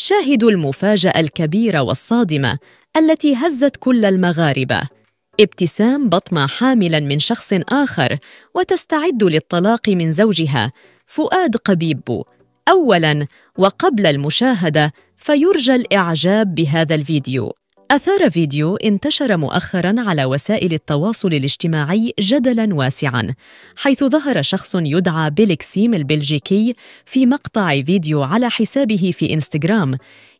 شاهدوا المفاجأة الكبيرة والصادمة التي هزت كل المغاربة ابتسام بطمة حاملا من شخص آخر وتستعد للطلاق من زوجها فؤاد قبيب أولا وقبل المشاهدة فيرجى الإعجاب بهذا الفيديو أثار فيديو انتشر مؤخرا على وسائل التواصل الاجتماعي جدلا واسعا حيث ظهر شخص يدعى بيلكسيم البلجيكي في مقطع فيديو على حسابه في انستغرام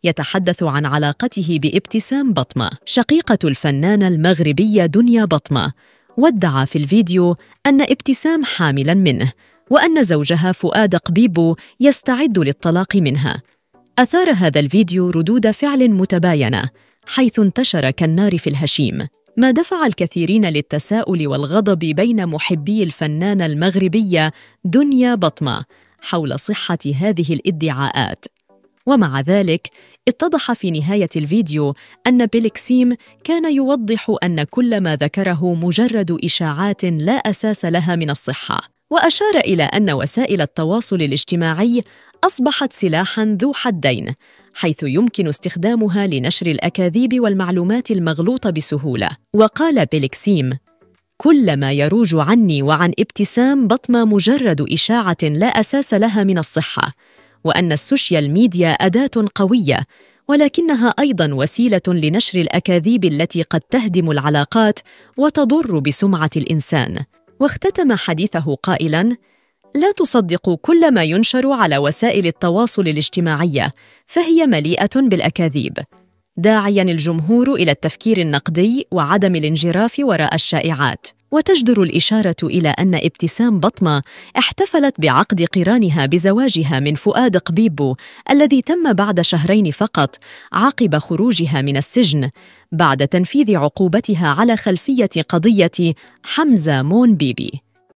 يتحدث عن علاقته بابتسام بطمة شقيقة الفنانة المغربية دنيا بطمة وادعى في الفيديو أن ابتسام حاملا منه وأن زوجها فؤاد قبيبو يستعد للطلاق منها أثار هذا الفيديو ردود فعل متباينة حيث انتشر كالنار في الهشيم ما دفع الكثيرين للتساؤل والغضب بين محبي الفنانه المغربيه دنيا بطمه حول صحه هذه الادعاءات ومع ذلك اتضح في نهايه الفيديو ان بيلكسيم كان يوضح ان كل ما ذكره مجرد اشاعات لا اساس لها من الصحه واشار الى ان وسائل التواصل الاجتماعي اصبحت سلاحا ذو حدين حيث يمكن استخدامها لنشر الاكاذيب والمعلومات المغلوطه بسهوله وقال بيلكسيم كل ما يروج عني وعن ابتسام بطمة مجرد إشاعة لا أساس لها من الصحة، وأن السوشيال ميديا أداة قوية، ولكنها أيضاً وسيلة لنشر الأكاذيب التي قد تهدم العلاقات وتضر بسمعة الإنسان. واختتم حديثه قائلاً: لا تصدق كل ما ينشر على وسائل التواصل الاجتماعيه فهي مليئه بالاكاذيب داعيا الجمهور الى التفكير النقدي وعدم الانجراف وراء الشائعات وتجدر الاشاره الى ان ابتسام بطمه احتفلت بعقد قرانها بزواجها من فؤاد قبيبو الذي تم بعد شهرين فقط عقب خروجها من السجن بعد تنفيذ عقوبتها على خلفيه قضيه حمزه مون بيبي